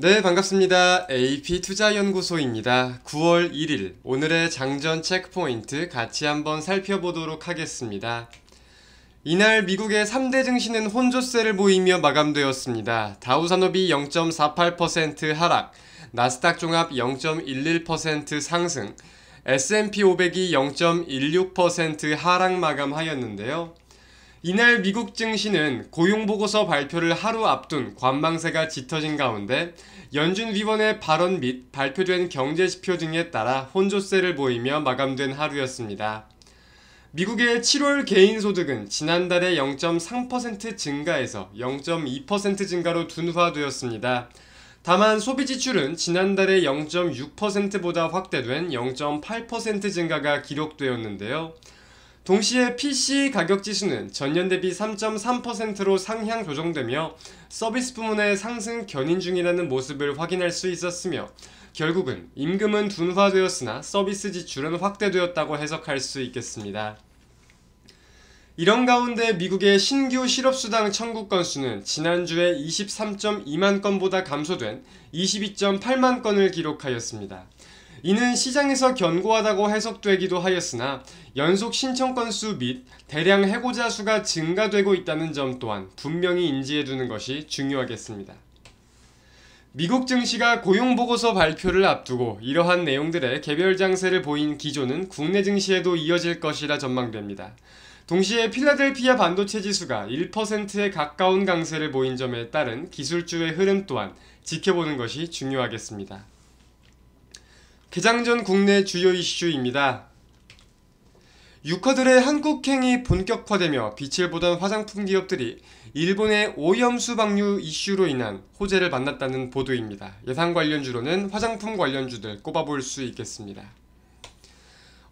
네, 반갑습니다. AP투자연구소입니다. 9월 1일, 오늘의 장전 체크포인트 같이 한번 살펴보도록 하겠습니다. 이날 미국의 3대 증시는 혼조세를 보이며 마감되었습니다. 다우산업이 0.48% 하락, 나스닥 종합 0.11% 상승, S&P 500이 0.16% 하락 마감하였는데요. 이날 미국 증시는 고용보고서 발표를 하루 앞둔 관망세가 짙어진 가운데 연준 위원의 발언 및 발표된 경제지표 등에 따라 혼조세를 보이며 마감된 하루였습니다. 미국의 7월 개인소득은 지난달에 0.3% 증가해서 0.2% 증가로 둔화되었습니다. 다만 소비지출은 지난달에 0.6%보다 확대된 0.8% 증가가 기록되었는데요. 동시에 PC 가격 지수는 전년 대비 3.3%로 상향 조정되며 서비스 부문의 상승 견인 중이라는 모습을 확인할 수 있었으며 결국은 임금은 둔화되었으나 서비스 지출은 확대되었다고 해석할 수 있겠습니다. 이런 가운데 미국의 신규 실업수당 청구 건수는 지난주에 23.2만 건보다 감소된 22.8만 건을 기록하였습니다. 이는 시장에서 견고하다고 해석되기도 하였으나 연속 신청 건수 및 대량 해고자 수가 증가되고 있다는 점 또한 분명히 인지해두는 것이 중요하겠습니다. 미국 증시가 고용보고서 발표를 앞두고 이러한 내용들의 개별 장세를 보인 기조는 국내 증시에도 이어질 것이라 전망됩니다. 동시에 필라델피아 반도체 지수가 1%에 가까운 강세를 보인 점에 따른 기술주의 흐름 또한 지켜보는 것이 중요하겠습니다. 개장 전 국내 주요 이슈입니다. 유커들의 한국행이 본격화되며 빛을 보던 화장품 기업들이 일본의 오염수 방류 이슈로 인한 호재를 만났다는 보도입니다. 예상 관련주로는 화장품 관련주들 꼽아볼 수 있겠습니다.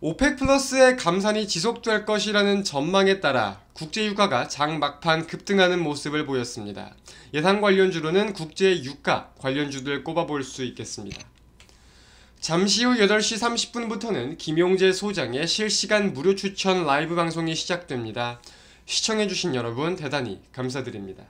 오펙 플러스의 감산이 지속될 것이라는 전망에 따라 국제 유가가 장 막판 급등하는 모습을 보였습니다. 예상 관련주로는 국제 유가 관련주들 꼽아볼 수 있겠습니다. 잠시 후 8시 30분부터는 김용재 소장의 실시간 무료 추천 라이브 방송이 시작됩니다. 시청해주신 여러분 대단히 감사드립니다.